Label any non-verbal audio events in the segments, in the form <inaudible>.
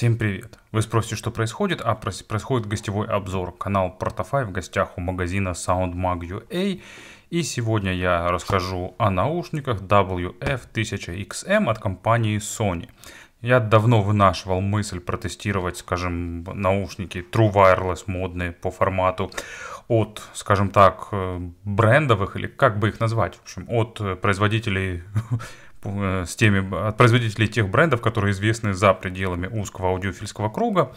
Всем привет! Вы спросите, что происходит, а происходит гостевой обзор. Канал Протофай в гостях у магазина SoundMag.ua. И сегодня я расскажу о наушниках WF1000XM от компании Sony. Я давно вынашивал мысль протестировать, скажем, наушники True Wireless модные по формату от, скажем так, э, брендовых, или как бы их назвать, в общем, от э, производителей <laughs> Э, с теми, от производителей тех брендов, которые известны за пределами узкого аудиофильского круга.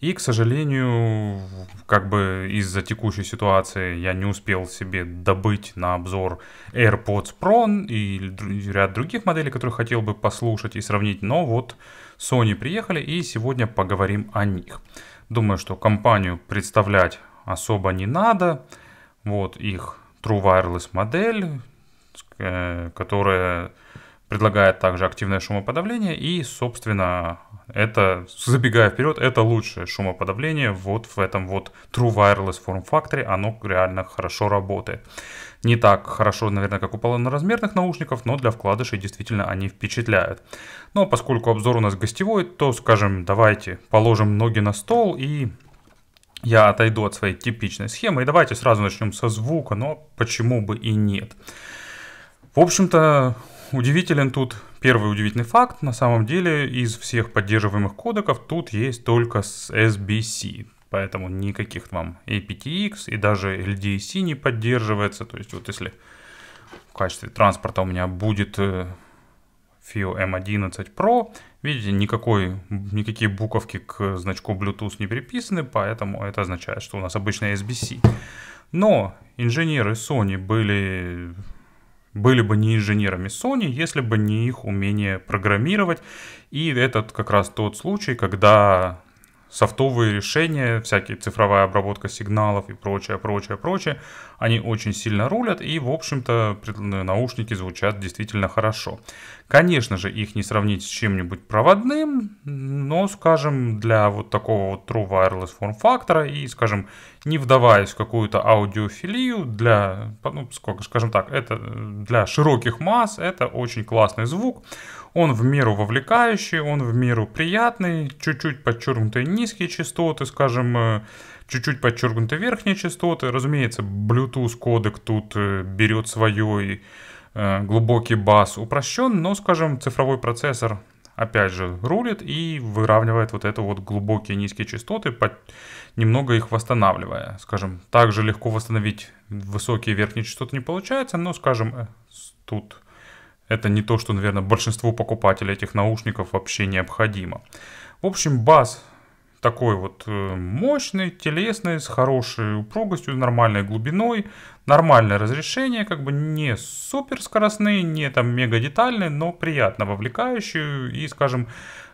И, к сожалению, как бы из-за текущей ситуации я не успел себе добыть на обзор AirPods Pro и ряд других моделей, которые хотел бы послушать и сравнить. Но вот Sony приехали, и сегодня поговорим о них. Думаю, что компанию представлять особо не надо. Вот их True Wireless модель, э, которая предлагает также активное шумоподавление, и, собственно, это, забегая вперед, это лучшее шумоподавление вот в этом вот True Wireless Form Factor, оно реально хорошо работает. Не так хорошо, наверное, как у полноразмерных наушников, но для вкладышей действительно они впечатляют. Но поскольку обзор у нас гостевой, то, скажем, давайте положим ноги на стол и я отойду от своей типичной схемы. И давайте сразу начнем со звука, но почему бы и нет. В общем-то, удивителен тут первый удивительный факт. На самом деле из всех поддерживаемых кодеков тут есть только SBC. Поэтому никаких вам APTX и даже LDAC не поддерживается. То есть вот если в качестве транспорта у меня будет э, FIO M11 эм Pro. Видите, никакой, никакие буковки к значку Bluetooth не приписаны, поэтому это означает, что у нас обычная SBC. Но инженеры Sony были были бы не инженерами Sony, если бы не их умение программировать. И этот как раз тот случай, когда софтовые решения, всякие цифровая обработка сигналов и прочее, прочее, прочее, они очень сильно рулят, и, в общем-то, ну, наушники звучат действительно хорошо. Конечно же, их не сравнить с чем-нибудь проводным, но, скажем, для вот такого вот True Wireless форм-фактора и, скажем, не вдаваясь в какую-то аудиофилию, для, ну, сколько, скажем так, это э, для широких масс, это очень классный звук, он в меру вовлекающий, он в меру приятный, чуть-чуть подчеркнутые низкие частоты, скажем, э, чуть-чуть подчеркнуты верхние частоты. Разумеется, Bluetooth кодек тут э, берет свое и э, глубокий бас упрощен, но, скажем, цифровой процессор опять же рулит и выравнивает вот это вот глубокие низкие частоты, под... немного их восстанавливая. Скажем, также легко восстановить высокие верхние частоты не получается, но, скажем, тут это не то, что, наверное, большинству покупателей этих наушников вообще необходимо. В общем, бас такой вот э, мощный, телесный, с хорошей упругостью, нормальной глубиной, нормальное разрешение, как бы не супер скоростные, не там мега детальные, но приятно вовлекающие и, скажем,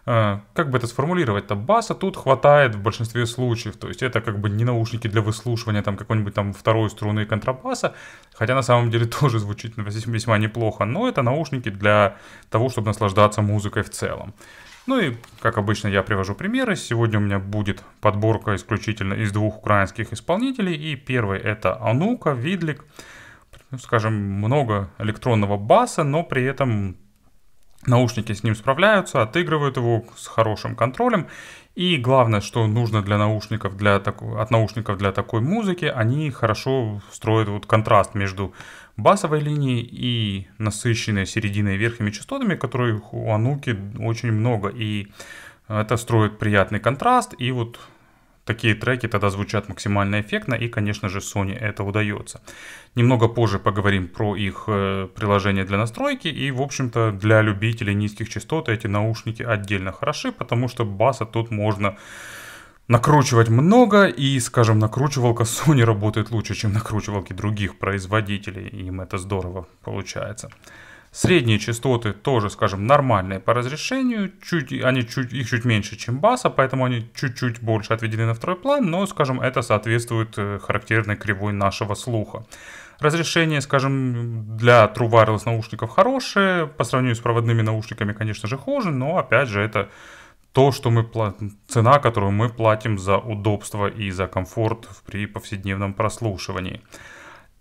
Э, как бы это сформулировать-то, баса тут хватает в большинстве случаев, то есть это как бы не наушники для выслушивания там какой-нибудь там второй струны контрабаса, хотя на самом деле <laughs> тоже звучит весьма неплохо, но это наушники для того, чтобы наслаждаться музыкой в целом. Ну и, как обычно, я привожу примеры. Сегодня у меня будет подборка исключительно из двух украинских исполнителей. И первый это Анука, Видлик. Ну, скажем, много электронного баса, но при этом Наушники с ним справляются, отыгрывают его с хорошим контролем. И главное, что нужно для наушников, для так... от наушников для такой музыки, они хорошо строят вот контраст между басовой линией и насыщенной серединой и верхними частотами, которых у Ануки очень много. И это строит приятный контраст, и вот Такие треки тогда звучат максимально эффектно, и, конечно же, Sony это удается. Немного позже поговорим про их э, приложение для настройки, и, в общем-то, для любителей низких частот эти наушники отдельно хороши, потому что баса тут можно накручивать много, и, скажем, накручивалка <laughs> Sony работает лучше, чем накручивалки других производителей, им это здорово получается. Средние частоты тоже, скажем, нормальные по разрешению, чуть, они чуть, их чуть меньше, чем баса, поэтому они чуть-чуть больше отведены на второй план, но, скажем, это соответствует э, характерной кривой нашего слуха. Разрешение, скажем, для True Wireless наушников хорошее, по сравнению с проводными наушниками, конечно же, хуже, но, опять же, это то, что мы платим, цена, которую мы платим за удобство и за комфорт при повседневном прослушивании.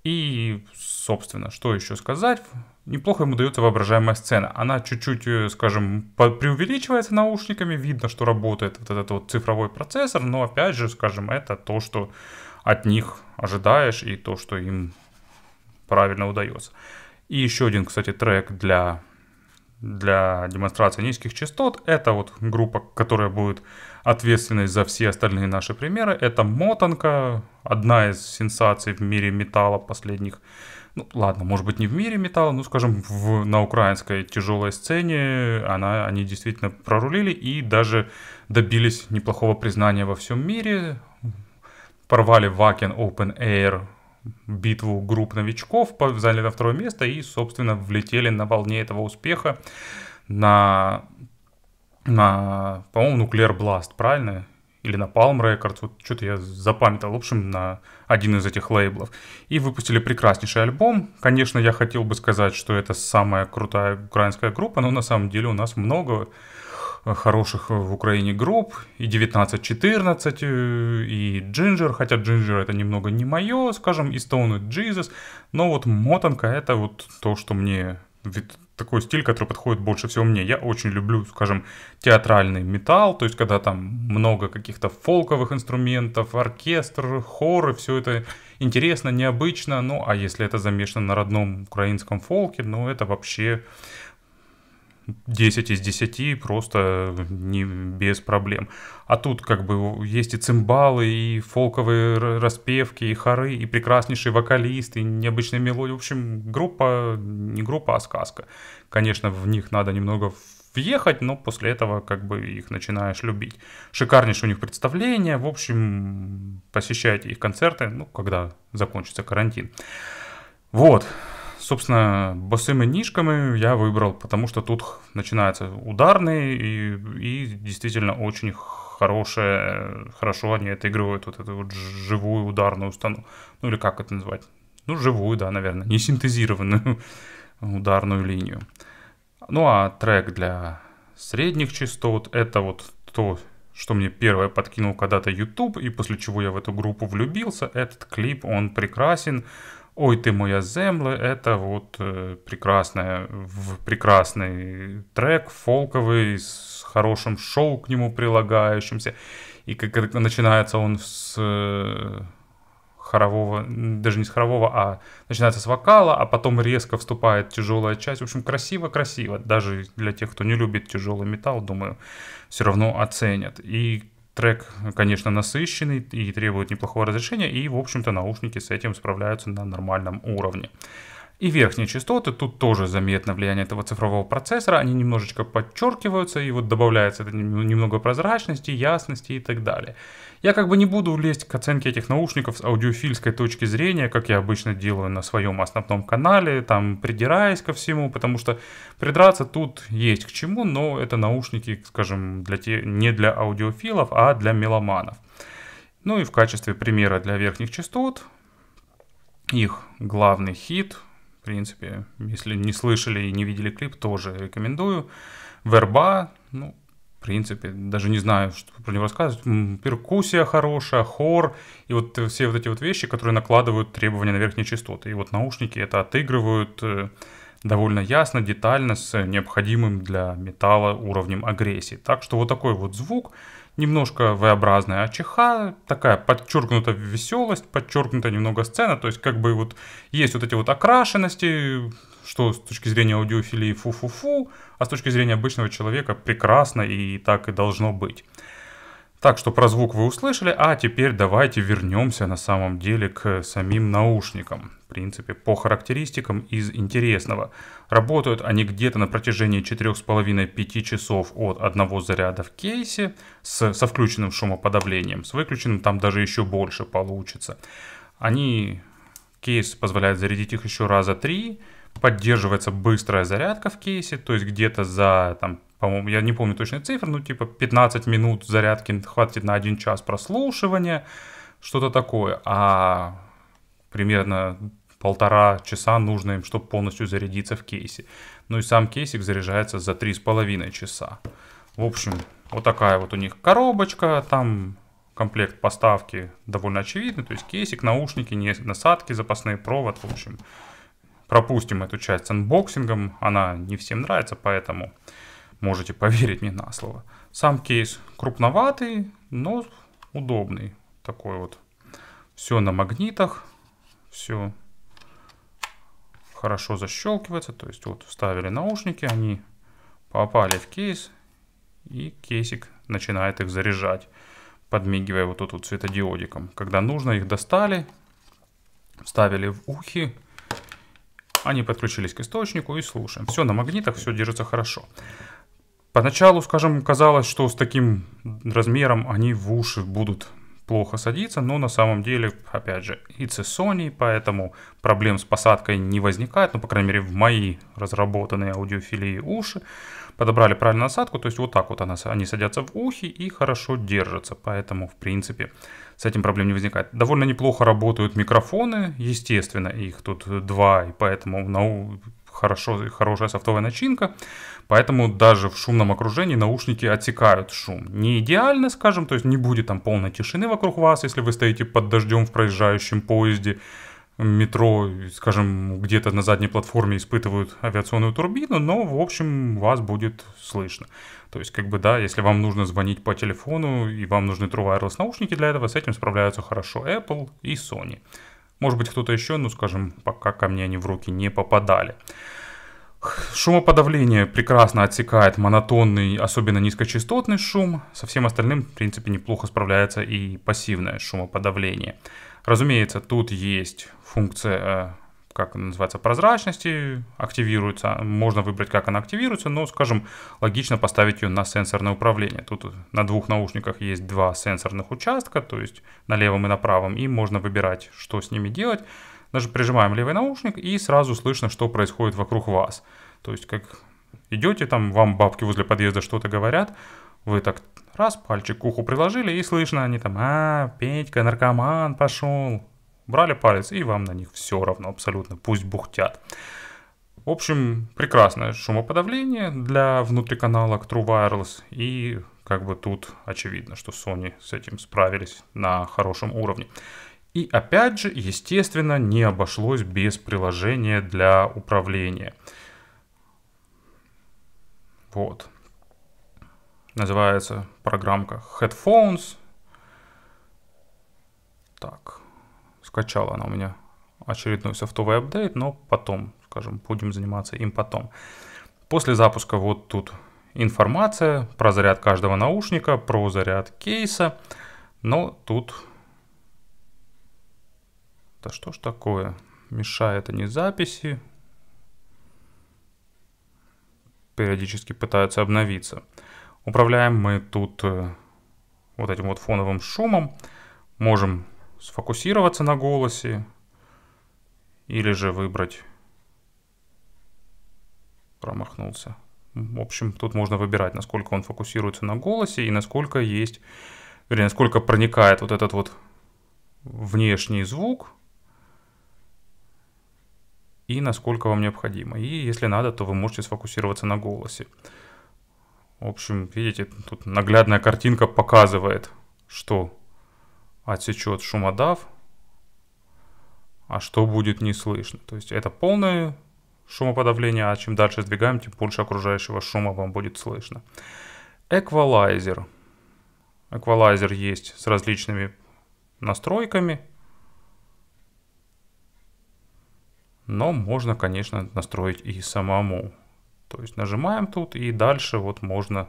И, собственно, что еще сказать? Неплохо ему дается воображаемая сцена. Она чуть-чуть, э, скажем, преувеличивается наушниками. Видно, что работает вот этот вот цифровой процессор. Но, опять же, скажем, это то, что от них ожидаешь и то, что им правильно удается. И еще один, кстати, трек для для демонстрации низких частот. Это вот группа, которая будет ответственной за все остальные наши примеры. Это Мотанка, одна из сенсаций в мире металла последних. Ну ладно, может быть не в мире металла, но скажем в, на украинской тяжелой сцене она, они действительно прорулили и даже добились неплохого признания во всем мире. Порвали Вакен Open Air битву групп новичков, взяли на второе место и, собственно, влетели на волне этого успеха на, на по-моему, Nuclear Blast, правильно? Или на Palm Records, вот что-то я запамятовал, в общем, на один из этих лейблов. И выпустили прекраснейший альбом. Конечно, я хотел бы сказать, что это самая крутая украинская группа, но на самом деле у нас много хороших э, в Украине групп, и 19-14 э, и Джинджер, хотя Джинджер это немного не мое, скажем, и Stone и Jesus, но вот Мотанка это вот то, что мне такой стиль, который подходит больше всего мне. Я очень люблю, скажем, театральный металл, то есть когда там много каких-то фолковых инструментов, оркестр, хоры, все это интересно, необычно. Ну, а если это замешано на родном украинском фолке, ну, это вообще 10 из 10 просто не, без проблем. А тут как бы есть и цимбалы, и фолковые распевки, и хоры, и прекраснейший вокалист, и необычная мелодия. В общем, группа, не группа, а сказка. Конечно, в них надо немного въехать, но после этого как бы их начинаешь любить. Шикарнейшее у них представление, в общем, посещайте их концерты, ну, когда закончится карантин. Вот, Собственно, босыми нишками я выбрал, потому что тут начинается ударный и, и действительно очень хорошее, хорошо они отыгрывают вот эту вот живую ударную установку. Ну или как это назвать? Ну, живую, да, наверное, не синтезированную <laughs> ударную линию. Ну а трек для средних частот это вот то, что мне первое подкинул когда-то YouTube, и после чего я в эту группу влюбился. Этот клип, он прекрасен ой, ты моя земля, это вот э, прекрасная, в, прекрасный трек, фолковый, с хорошим шоу к нему прилагающимся. И как, начинается он с э, хорового, даже не с хорового, а начинается с вокала, а потом резко вступает тяжелая часть. В общем, красиво-красиво. Даже для тех, кто не любит тяжелый металл, думаю, все равно оценят. И Трек, конечно, насыщенный и требует неплохого разрешения, и, в общем-то, наушники с этим справляются на нормальном уровне. И верхние частоты, тут тоже заметно влияние этого цифрового процессора, они немножечко подчеркиваются, и вот добавляется немного прозрачности, ясности и так далее. Я как бы не буду лезть к оценке этих наушников с аудиофильской точки зрения, как я обычно делаю на своем основном канале, там придираясь ко всему, потому что придраться тут есть к чему, но это наушники, скажем, для те, не для аудиофилов, а для меломанов. Ну и в качестве примера для верхних частот, их главный хит, в принципе, если не слышали и не видели клип, тоже рекомендую, Верба, ну, принципе, даже не знаю, что про него рассказывать. Перкуссия хорошая, хор, и вот э, все вот эти вот вещи, которые накладывают требования на верхние частоты. И вот наушники это отыгрывают э, довольно ясно, детально, с необходимым для металла уровнем агрессии. Так что вот такой вот звук, немножко V-образная, а ЧХ такая подчеркнута веселость, подчеркнута немного сцена, то есть как бы вот есть вот эти вот окрашенности, что с точки зрения аудиофилии фу-фу-фу, а с точки зрения обычного человека прекрасно и так и должно быть. Так что про звук вы услышали, а теперь давайте вернемся на самом деле к самим наушникам. В принципе, по характеристикам из интересного. Работают они где-то на протяжении 4,5-5 часов от одного заряда в кейсе с, со включенным шумоподавлением. С выключенным там даже еще больше получится. Они... Кейс позволяет зарядить их еще раза три, поддерживается быстрая зарядка в кейсе, то есть где-то за там, по-моему, я не помню точные цифр, но ну, типа 15 минут зарядки хватит на один час прослушивания, что-то такое, а примерно полтора часа нужно им, чтобы полностью зарядиться в кейсе. Ну и сам кейсик заряжается за 3,5 часа. В общем, вот такая вот у них коробочка, там комплект поставки довольно очевидный, то есть кейсик, наушники, насадки, запасные провод, в общем, пропустим эту часть с анбоксингом, она не всем нравится, поэтому можете поверить мне на слово. Сам кейс крупноватый, но удобный. Такой вот. Все на магнитах. Все хорошо защелкивается. То есть вот вставили наушники, они попали в кейс. И кейсик начинает их заряжать, подмигивая вот тут вот светодиодиком. Когда нужно, их достали, вставили в ухи. Они подключились к источнику и слушаем. Все на магнитах, все держится хорошо. Поначалу, скажем, казалось, что с таким размером они в уши будут плохо садиться, но на самом деле, опять же, IC Sony, поэтому проблем с посадкой не возникает, ну, по крайней мере, в мои разработанные аудиофилии уши подобрали правильную насадку, то есть вот так вот она, они садятся в ухи и хорошо держатся, поэтому, в принципе, с этим проблем не возникает. Довольно неплохо работают микрофоны, естественно, их тут два, и поэтому на, ну, хорошо, хорошая софтовая начинка. Поэтому даже в шумном окружении наушники отсекают шум. Не идеально, скажем, то есть не будет там полной тишины вокруг вас, если вы стоите под дождем в проезжающем поезде, метро, скажем, где-то на задней платформе испытывают авиационную турбину, но, в общем, вас будет слышно. То есть, как бы, да, если вам нужно звонить по телефону и вам нужны True Wireless наушники для этого, с этим справляются хорошо Apple и Sony. Может быть, кто-то еще, но ну, скажем, пока ко мне они в руки не попадали. Шумоподавление прекрасно отсекает монотонный, особенно низкочастотный шум. Со всем остальным, в принципе, неплохо справляется и пассивное шумоподавление. Разумеется, тут есть функция, э, как называется, прозрачности, активируется. Можно выбрать, как она активируется, но, скажем, логично поставить ее на сенсорное управление. Тут на двух наушниках есть два сенсорных участка, то есть на левом и на правом, и можно выбирать, что с ними делать. Даже прижимаем левый наушник, и сразу слышно, что происходит вокруг вас. То есть, как идете, там вам бабки возле подъезда что-то говорят, вы так раз пальчик к уху приложили, и слышно они там, а, Петька, наркоман пошел. Брали палец, и вам на них все равно абсолютно, пусть бухтят. В общем, прекрасное шумоподавление для внутриканалок True Wireless. И как бы тут очевидно, что Sony с этим справились на хорошем уровне. И опять же, естественно, не обошлось без приложения для управления. Вот. Называется программка Headphones. Так, скачала она у меня очередной софтовый апдейт, но потом, скажем, будем заниматься им потом. После запуска вот тут информация про заряд каждого наушника, про заряд кейса, но тут да что ж такое? Мешает они а записи. Периодически пытаются обновиться. Управляем мы тут э, вот этим вот фоновым шумом. Можем сфокусироваться на голосе. Или же выбрать... Промахнулся. В общем, тут можно выбирать, насколько он фокусируется на голосе и насколько есть... Вернее, насколько проникает вот этот вот внешний звук и насколько вам необходимо. И если надо, то вы можете сфокусироваться на голосе. В общем, видите, тут наглядная картинка показывает, что отсечет шумодав, а что будет не слышно. То есть это полное шумоподавление, а чем дальше сдвигаем, тем больше окружающего шума вам будет слышно. Эквалайзер. Эквалайзер есть с различными настройками. но можно, конечно, настроить и самому. То есть нажимаем тут и дальше вот можно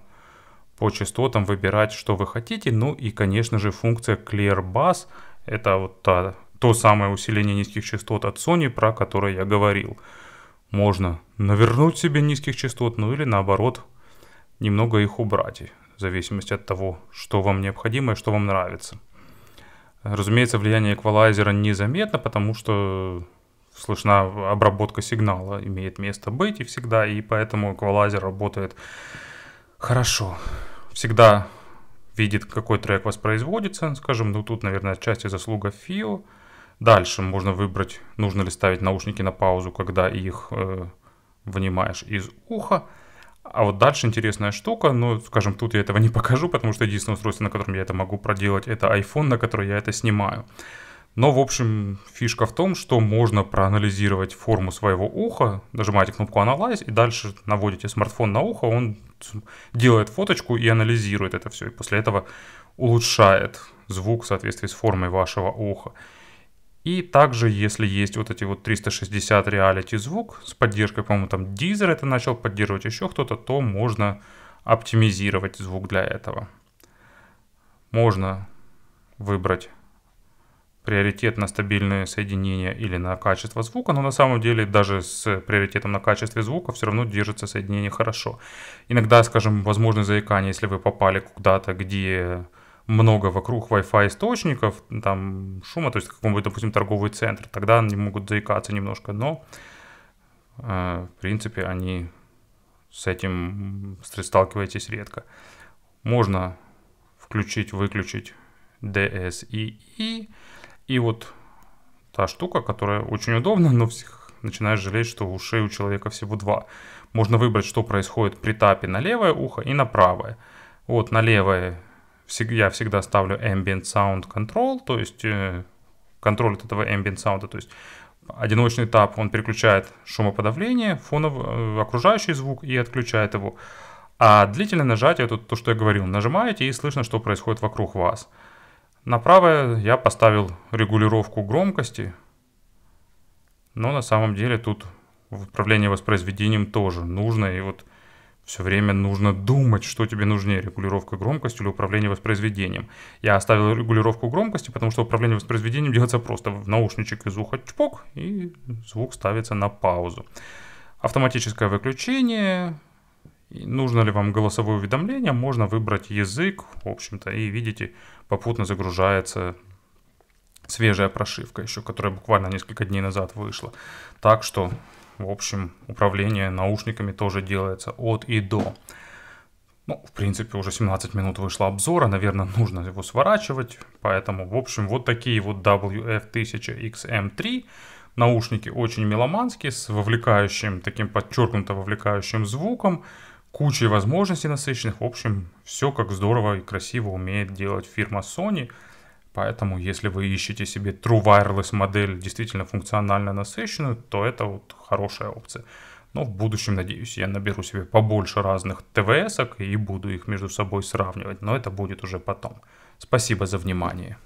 по частотам выбирать, что вы хотите. Ну и, конечно же, функция Clear Bass. Это вот та, то самое усиление низких частот от Sony, про которое я говорил. Можно навернуть себе низких частот, ну или наоборот, немного их убрать. В зависимости от того, что вам необходимо и что вам нравится. Разумеется, влияние эквалайзера незаметно, потому что слышна обработка сигнала имеет место быть и всегда, и поэтому эквалайзер работает хорошо. Всегда видит, какой трек воспроизводится, скажем, ну тут, наверное, отчасти заслуга FIO. Дальше можно выбрать, нужно ли ставить наушники на паузу, когда их э, вынимаешь из уха. А вот дальше интересная штука, но, скажем, тут я этого не покажу, потому что единственное устройство, на котором я это могу проделать, это iPhone, на который я это снимаю. Но, в общем, фишка в том, что можно проанализировать форму своего уха, нажимаете кнопку Analyze и дальше наводите смартфон на ухо, он делает фоточку и анализирует это все. И после этого улучшает звук в соответствии с формой вашего уха. И также, если есть вот эти вот 360 реалити звук с поддержкой, по-моему, там Deezer это начал поддерживать, еще кто-то, то можно оптимизировать звук для этого. Можно выбрать приоритет на стабильные соединения или на качество звука, но на самом деле даже с приоритетом на качестве звука все равно держится соединение хорошо. Иногда, скажем, возможны заикания, если вы попали куда-то, где много вокруг Wi-Fi источников, там шума, то есть какой-нибудь, допустим, торговый центр, тогда они могут заикаться немножко, но э, в принципе они с этим сталкиваетесь редко. Можно включить, выключить DSII, и вот та штука, которая очень удобна, но всех начинаешь жалеть, что ушей у человека всего два. Можно выбрать, что происходит при тапе на левое ухо и на правое. Вот на левое я всегда ставлю Ambient Sound Control, то есть э, контроль от этого Ambient Sound, то есть одиночный тап, он переключает шумоподавление, фонов, э, окружающий звук и отключает его. А длительное нажатие, это то, что я говорил, нажимаете и слышно, что происходит вокруг вас. На правое я поставил регулировку громкости, но на самом деле тут управление воспроизведением тоже нужно. И вот все время нужно думать, что тебе нужнее, регулировка громкости или управление воспроизведением. Я оставил регулировку громкости, потому что управление воспроизведением делается просто. В наушничек из уха чпок, и звук ставится на паузу. Автоматическое выключение, Нужно ли вам голосовое уведомление, можно выбрать язык, в общем-то, и видите, попутно загружается свежая прошивка еще, которая буквально несколько дней назад вышла. Так что, в общем, управление наушниками тоже делается от и до. Ну, в принципе, уже 17 минут вышло обзора, наверное, нужно его сворачивать. Поэтому, в общем, вот такие вот WF1000XM3 наушники очень меломанские, с вовлекающим, таким подчеркнуто вовлекающим звуком кучей возможностей насыщенных. В общем, все как здорово и красиво умеет делать фирма Sony. Поэтому, если вы ищете себе True Wireless модель, действительно функционально насыщенную, то это вот хорошая опция. Но в будущем, надеюсь, я наберу себе побольше разных ТВСок и буду их между собой сравнивать. Но это будет уже потом. Спасибо за внимание.